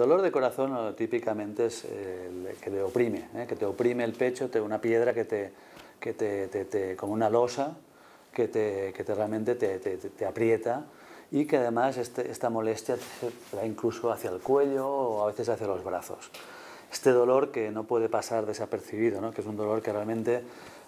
El dolor de corazón típicamente es el eh, que te oprime, ¿eh? que te oprime el pecho, te, una piedra que te, que te, como una losa, que te, que realmente te, aprieta y que además este, esta molestia te da incluso hacia el cuello o a veces hacia los brazos. Este dolor que no puede pasar desapercibido, ¿no? que es un dolor que realmente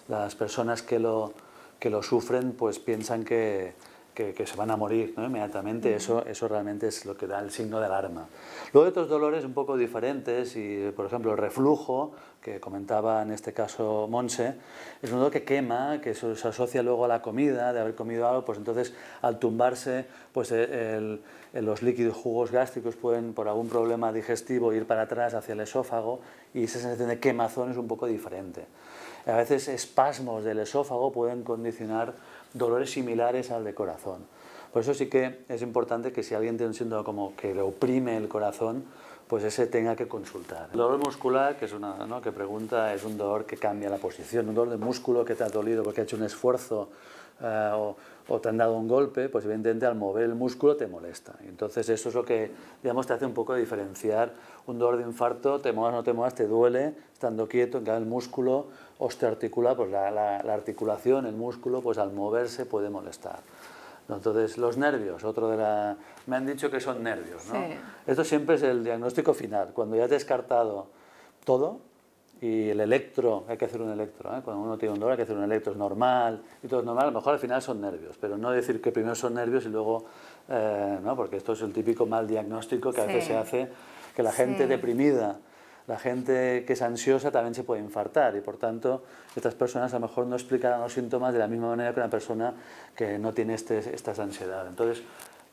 las personas que lo, que lo sufren pues piensan que, que, se van a morir inmediatamente, eso, eso realmente es lo que da el signo de alarma. Luego hay otros dolores un poco diferentes, y por ejemplo el reflujo, que comentaba en este caso Monse, es un dolor que quema, que se, asocia luego a la comida, de haber comido algo, pues entonces al tumbarse, pues eh, eh, los líquidos jugos gástricos pueden por algún problema digestivo ir para atrás hacia el esófago y esa sensación de quemazón es un poco diferente. A veces espasmos del esófago pueden condicionar dolores similares al de corazón. Por eso sí que es importante que si alguien tiene un síndrome como que le oprime el corazón, pues ese tenga que consultar. El dolor muscular, que es una que pregunta, es un dolor que cambia la posición, un dolor de músculo que te ha dolido porque ha hecho un esfuerzo eh, o, te han dado un golpe, pues evidentemente al mover el músculo te molesta. Entonces eso es lo que, digamos, te hace un poco diferenciar un dolor de infarto, te muevas, no te muevas, te duele, estando quieto, en cambio el músculo o pues articula, la articulación, el músculo, pues al moverse puede molestar. Entonces, los nervios, otro de la... Me han dicho que son nervios, ¿no? Esto siempre es el diagnóstico final, cuando ya has descartado todo y el electro, hay que hacer un electro, ¿eh? cuando uno tiene un dolor hay que hacer un electro, es normal, y todo es normal, a lo mejor al final son nervios, pero no decir que primero son nervios y luego, eh, ¿no? Porque esto es el típico mal diagnóstico que a veces se hace, que la gente deprimida la gente que es ansiosa también se puede infartar y por tanto estas personas a lo mejor no explicarán los síntomas de la misma manera que una persona que no tiene este, estas esta ansiedad. Entonces,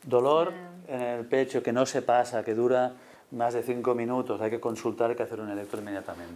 dolor en el pecho que no se pasa, que dura más de cinco minutos, hay que consultar, hay que hacer un electro inmediatamente.